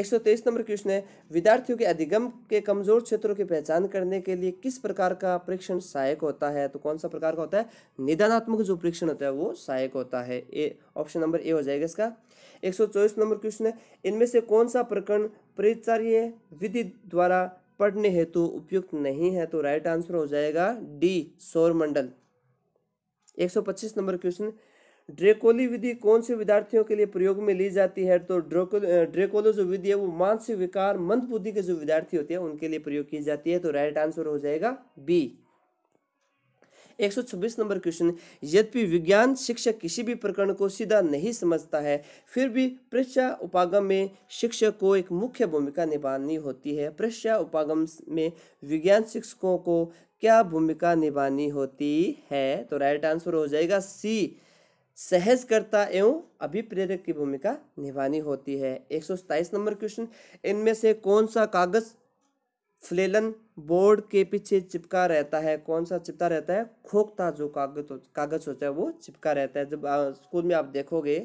123 number question है विद्यार्थियों के अधिगम के कमजोर क्षेत्रों की पहचान करने के लिए किस प्रकार का परीक्षण सहायक होता है तो कौन सा प्रकार का होता है निदानात्मक जो परीक्षण होता है वो सहायक होता है ए ऑप्शन नंबर ए हो जाएगा इसका एक नंबर क्वेश्चन है इनमें से कौन सा प्रकरण परिचार्य विधि द्वारा पढ़ने हेतु उपयुक्त नहीं है तो राइट आंसर हो जाएगा डी सौर सौ पच्चीस नंबर क्वेश्चन ड्रेकोली विधि कौन से विद्यार्थियों के लिए प्रयोग में ली जाती है तो ड्रेकोलो जो विधि है वो मानसिक विकार मंद बुद्धि के जो विद्यार्थी होते हैं उनके लिए प्रयोग की जाती है तो राइट आंसर हो जाएगा बी 126 नंबर क्वेश्चन यद्यपि विज्ञान शिक्षक किसी भी प्रकरण को सीधा नहीं समझता है फिर भी परीक्षा उपागम में शिक्षक को एक मुख्य भूमिका निभानी होती है परीक्षा उपागम में विज्ञान शिक्षकों को क्या भूमिका निभानी होती है तो राइट आंसर हो जाएगा सी सहजकर्ता एवं अभिप्रेरक की भूमिका निभानी होती है एक सौ सताइस नंबर क्वेश्चन इनमें से कौन सा कागज फ्लेलन बोर्ड के पीछे चिपका रहता है कौन सा चिपका रहता है खोखता जो कागज कागज होता है वो चिपका रहता है जब स्कूल में आप देखोगे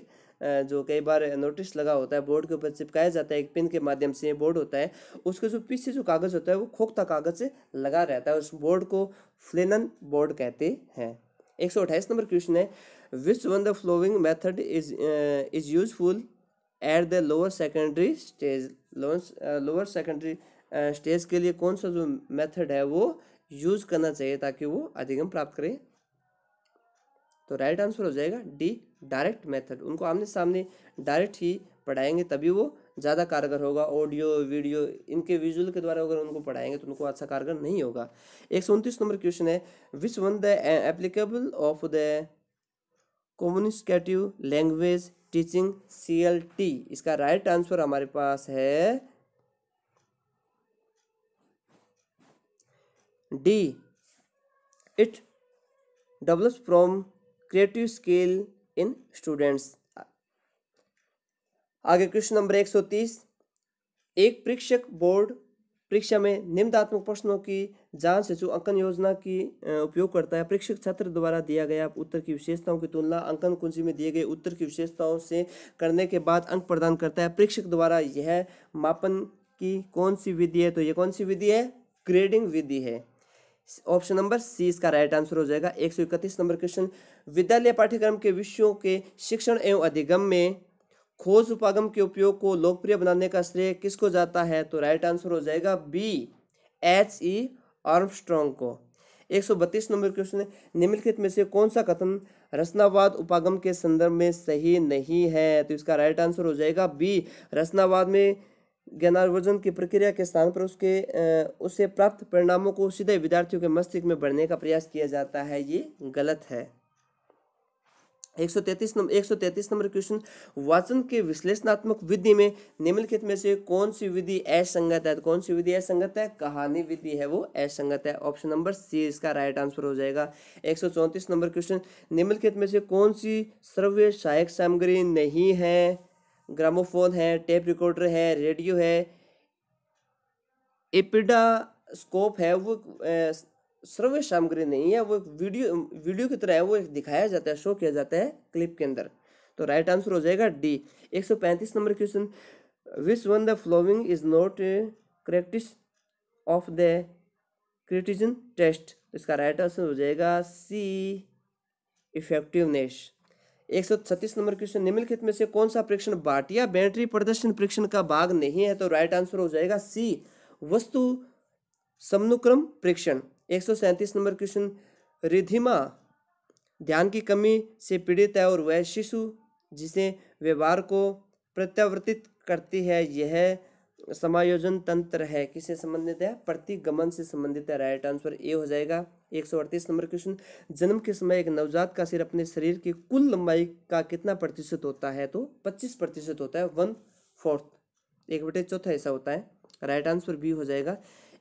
जो कई बार नोटिस लगा होता है बोर्ड के ऊपर चिपकाया जाता है एक पिन के माध्यम से बोर्ड होता है उसके जो पीछे जो कागज़ होता है वो खोखता कागज़ से लगा रहता है उस बोर्ड को फ्लेनन बोर्ड कहते हैं एक सौ अट्ठाईस नंबर क्वेश्चन है which one the following method is is useful at the lower secondary stage lower secondary stage के लिए कौन सा जो मेथड है वो यूज करना चाहिए ताकि वो अधिगम प्राप्त करें तो राइट आंसर हो जाएगा डी डायरेक्ट मेथड उनको आमने सामने डायरेक्ट ही पढ़ाएंगे तभी वो ज़्यादा कारगर होगा ऑडियो वीडियो इनके विजुअल के द्वारा अगर उनको पढ़ाएंगे तो उनको अच्छा कारगर नहीं होगा एक नंबर क्वेश्चन है which one the applicable of the communicative language teaching C L T इसका राइट आंसर हमारे पास है D it develops from creative skill in students आगे क्वेश्चन नंबर एक सौ तीस एक परीक्षक बोर्ड परीक्षा में निम्नात्मक प्रश्नों की जांच जो अंकन योजना की उपयोग करता है परीक्षक छात्र द्वारा दिया गया उत्तर की विशेषताओं की तुलना अंकन कुंजी में दिए गए उत्तर की विशेषताओं से करने के बाद अंक प्रदान करता है परीक्षक द्वारा यह मापन की कौन सी विधि है तो यह कौन सी विधि है ग्रेडिंग विधि है ऑप्शन नंबर सी इसका राइट आंसर हो जाएगा एक सौ इकतीस नंबर क्वेश्चन विद्यालय पाठ्यक्रम के विषयों के शिक्षण एवं अधिगम में खोज उपागम के उपयोग को लोकप्रिय बनाने का श्रेय किसको जाता है तो राइट आंसर हो जाएगा बी एच ई आर्मस्ट्रॉन्ग को एक सौ बत्तीस नंबर क्वेश्चन है निम्नलिखित में से कौन सा कथन रचनावाद उपागम के संदर्भ में सही नहीं है तो इसका राइट आंसर हो जाएगा बी रचनावाद में ज्ञानार्जन की प्रक्रिया के स्थान पर उसके उससे प्राप्त परिणामों को सीधे विद्यार्थियों के मस्तिष्क में बढ़ने का प्रयास किया जाता है ये गलत है 133 नंबर एक नंबर क्वेश्चन वाचन के विश्लेषणात्मक विधि में निम्नलिखित में से कौन सी विधि असंगत है तो कौन सी विधि असंगत है कहानी विधि है वो असंगत है ऑप्शन नंबर सी इसका राइट आंसर हो जाएगा 134 नंबर क्वेश्चन निम्नलिखित में से कौन सी सर्व सहायक सामग्री नहीं है ग्रामोफोन है टेप रिकॉर्डर है रेडियो है एपिडा स्कोप है वो ए, श्रव्य सामग्री नहीं है वो एक वीडियो वीडियो की तरह है वो एक दिखाया जाता है शो किया जाता है क्लिप के अंदर तो राइट आंसर हो जाएगा डी 135 number question which one the following is not करेक्टिस ऑफ द क्रिटिजन टेस्ट इसका राइट आंसर हो जाएगा सी इफेक्टिवनेस 136 नंबर क्वेश्चन निम्नलिखित में से कौन सा परीक्षण बाटिया बैटरी प्रदर्शन परीक्षण का भाग नहीं है तो राइट आंसर हो जाएगा सी वस्तु समनुक्रम परीक्षण एक नंबर क्वेश्चन रिधिमा ध्यान की कमी से पीड़ित है और वह शिशु जिसे व्यवहार को प्रत्यावर्तित करती है यह समायोजन तंत्र है किसे संबंधित है प्रतिगमन से संबंधित है राइट आंसर ए हो जाएगा एक सौ अड़तीस नंबर क्वेश्चन जन्म के समय एक नवजात का सिर अपने शरीर की कुल लंबाई का कितना प्रतिशत होता है तो पच्चीस प्रतिशत होता है वन फोर्थ एक बटे चौथा ऐसा होता है राइट आंसर बी हो जाएगा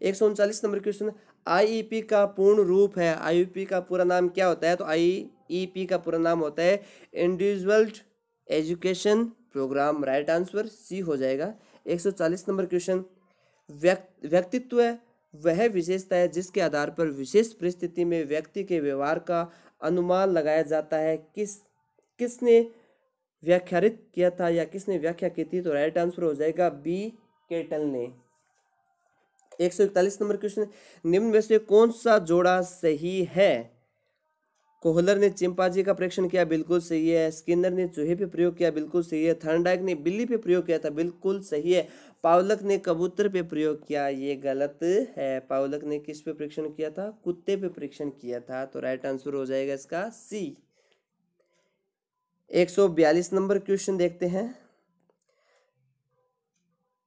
एक सौ उनचालीस नंबर क्वेश्चन आईईपी e का पूर्ण रूप है आईईपी e का पूरा नाम क्या होता है तो आईईपी e का पूरा नाम होता है individual education program right answer C हो जाएगा 140 नंबर क्वेश्चन व्यक्तित्व वह विशेषता है जिसके आधार पर विशेष परिस्थिति में व्यक्ति के व्यवहार का अनुमान लगाया जाता है किस किसने व्याख्यारित किया था या किसने व्याख्या की थी तो राइट आंसर हो जाएगा बी केटल ने एक सौ इकतालीस नंबर क्वेश्चन निम्न में से कौन सा जोड़ा सही है कोहलर ने चिंपाजी का परीक्षण किया बिल्कुल सही है स्किनर ने चूहे पे प्रयोग किया बिल्कुल सही है थर्नडाइक ने बिल्ली पे प्रयोग किया था बिल्कुल सही है पावलक ने कबूतर पे प्रयोग किया ये गलत है पावलक ने किस पे परीक्षण किया था कुत्ते पे परीक्षण किया था तो राइट आंसर हो जाएगा इसका सी एक सौ बयालीस नंबर क्वेश्चन देखते हैं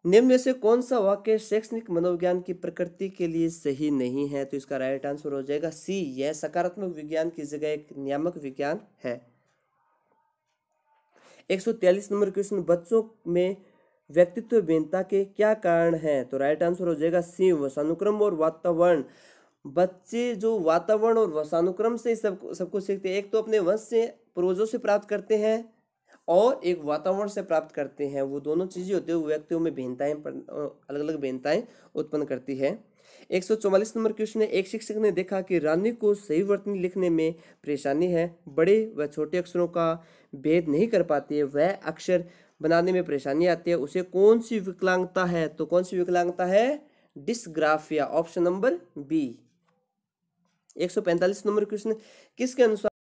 निम्न में से कौन सा वाक्य शैक्षणिक मनोविज्ञान की प्रकृति के लिए सही नहीं है तो इसका राइट आंसर हो जाएगा सी यह सकारात्मक विज्ञान की जगह एक नियामक विज्ञान है 143 नंबर क्वेश्चन बच्चों में व्यक्तित्व भिन्नता के क्या कारण है तो राइट आंसर हो जाएगा सी वसानुक्रम और वातावरण बच्चे जो वातावरण और वसानुक्रम से सब सबको सीखते हैं एक तो अपने वंश से पूर्वजों से प्राप्त करते हैं और एक वातावरण से प्राप्त करते हैं वो दोनों चीज़ें होते हुए व्यक्तियों में भिन्नताएँ अलग अलग भिन्नताएँ उत्पन्न करती है एक सौ चौवालीस नंबर क्वेश्चन है एक शिक्षक ने देखा कि रानी को सही वर्तनी लिखने में परेशानी है बड़े व छोटे अक्षरों का भेद नहीं कर पाती है वह अक्षर बनाने में परेशानी आती है उसे कौन सी विकलांगता है तो कौन सी विकलांगता है डिसग्राफिया ऑप्शन नंबर बी एक सौ पैंतालीस नंबर क्वेश्चन किसके अनुसार